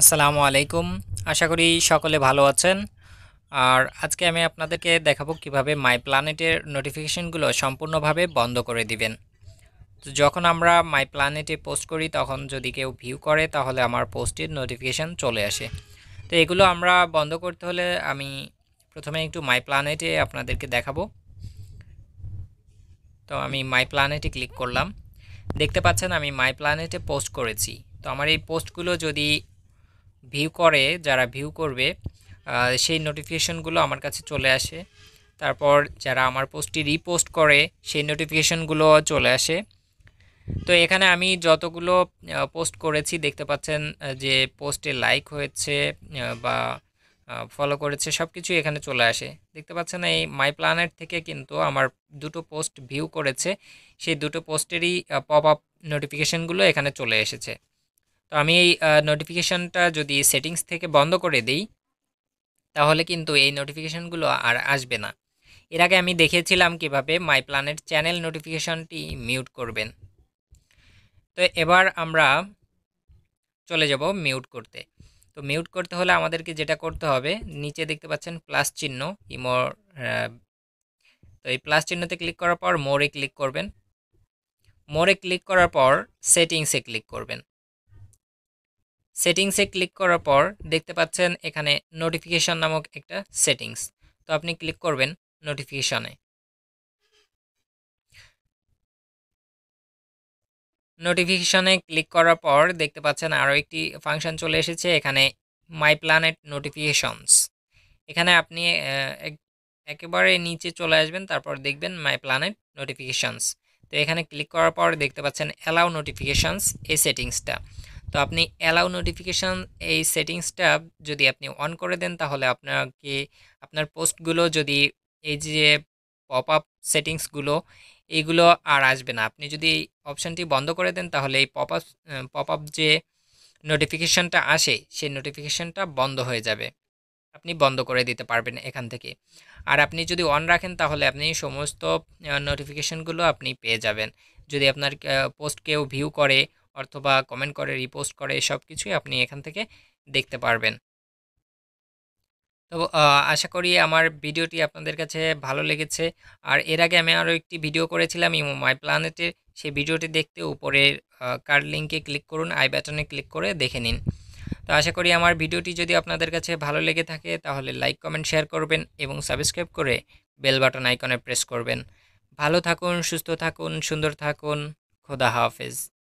আসসালামু আলাইকুম আশা করি সকলে ভালো আছেন আর আজকে আমি আপনাদেরকে দেখাবো কিভাবে মাই প্ল্যানেটের নোটিফিকেশানগুলো সম্পূর্ণভাবে বন্ধ করে দিবেন তো যখন আমরা মাই প্ল্যানেটে পোস্ট করি তখন যদি কেউ ভিউ করে তাহলে আমার পোস্টের নোটিফিকেশান চলে আসে তো এগুলো আমরা বন্ধ করতে হলে আমি প্রথমে একটু মাই প্ল্যানেটে আপনাদেরকে দেখাবো তো আমি মাই প্ল্যানেটে ক্লিক করলাম দেখতে পাচ্ছেন আমি মাই প্ল্যানেটে পোস্ট করেছি তো আমার এই পোস্টগুলো যদি ভিউ করে যারা ভিউ করবে সেই নোটিফিকেশনগুলো আমার কাছে চলে আসে তারপর যারা আমার পোস্টটি রিপোস্ট করে সেই নোটিফিকেশনগুলো চলে আসে তো এখানে আমি যতগুলো পোস্ট করেছি দেখতে পাচ্ছেন যে পোস্টে লাইক হয়েছে বা ফলো করেছে সব কিছু এখানে চলে আসে দেখতে পাচ্ছেন এই মাই প্ল্যানেট থেকে কিন্তু আমার দুটো পোস্ট ভিউ করেছে সেই দুটো পোস্টেরই পপ আপ নোটিফিকেশানগুলো এখানে চলে এসেছে তো আমি এই নোটিফিকেশানটা যদি সেটিংস থেকে বন্ধ করে দিই তাহলে কিন্তু এই নোটিফিকেশানগুলো আর আসবে না এর আগে আমি দেখিয়েছিলাম কিভাবে মাই প্ল্যানেট চ্যানেল নোটিফিকেশানটি মিউট করবেন তো এবার আমরা চলে যাব মিউট করতে তো মিউট করতে হলে আমাদেরকে যেটা করতে হবে নিচে দেখতে পাচ্ছেন প্লাস চিহ্ন ইমোর তো এই প্লাস চিহ্নতে ক্লিক করার পর মোরে ক্লিক করবেন মোরে ক্লিক করার পর সেটিংসে ক্লিক করবেন সেটিংসে ক্লিক করার পর দেখতে পাচ্ছেন এখানে নোটিফিকেশান নামক একটা সেটিংস তো আপনি ক্লিক করবেন নোটিফিকেশানে নোটিফিকেশানে ক্লিক করার পর দেখতে পাচ্ছেন আরও একটি ফাংশন চলে এসেছে এখানে মাই প্ল্যানেট নোটিফিকেশনস এখানে আপনি একেবারে নিচে চলে আসবেন তারপর দেখবেন মাই প্ল্যানেট নোটিফিকেশনস তো এখানে ক্লিক করার পর দেখতে পাচ্ছেন অ্যালাউ নোটিফিকেশনস এই সেটিংসটা তো আপনি অ্যালাউ নোটিফিকেশান এই সেটিংসটা যদি আপনি অন করে দেন তাহলে আপনাকে আপনার পোস্টগুলো যদি এই যে পপ আপ সেটিংসগুলো এইগুলো আর আসবে না আপনি যদি এই অপশানটি বন্ধ করে দেন তাহলে এই পপ আপ পপ আপ যে নোটিফিকেশানটা আসে সেই নোটিফিকেশানটা বন্ধ হয়ে যাবে আপনি বন্ধ করে দিতে পারবেন এখান থেকে আর আপনি যদি অন রাখেন তাহলে আপনি সমস্ত নোটিফিকেশানগুলো আপনি পেয়ে যাবেন যদি আপনার পোস্ট কেউ ভিউ করে অথবা কমেন্ট করে রিপোস্ট করে এসব কিছুই আপনি এখান থেকে দেখতে পারবেন তো আশা করি আমার ভিডিওটি আপনাদের কাছে ভালো লেগেছে আর এর আগে আমি আরও একটি ভিডিও করেছিলাম ইমো মাই প্ল্যানেটের সেই ভিডিওটি দেখতে উপরের কার্ড লিঙ্কে ক্লিক করুন আই বাটনে ক্লিক করে দেখে নিন তো আশা করি আমার ভিডিওটি যদি আপনাদের কাছে ভালো লেগে থাকে তাহলে লাইক কমেন্ট শেয়ার করবেন এবং সাবস্ক্রাইব করে বেল বাটন আইকনে প্রেস করবেন ভালো থাকুন সুস্থ থাকুন সুন্দর থাকুন খোদা হাফেজ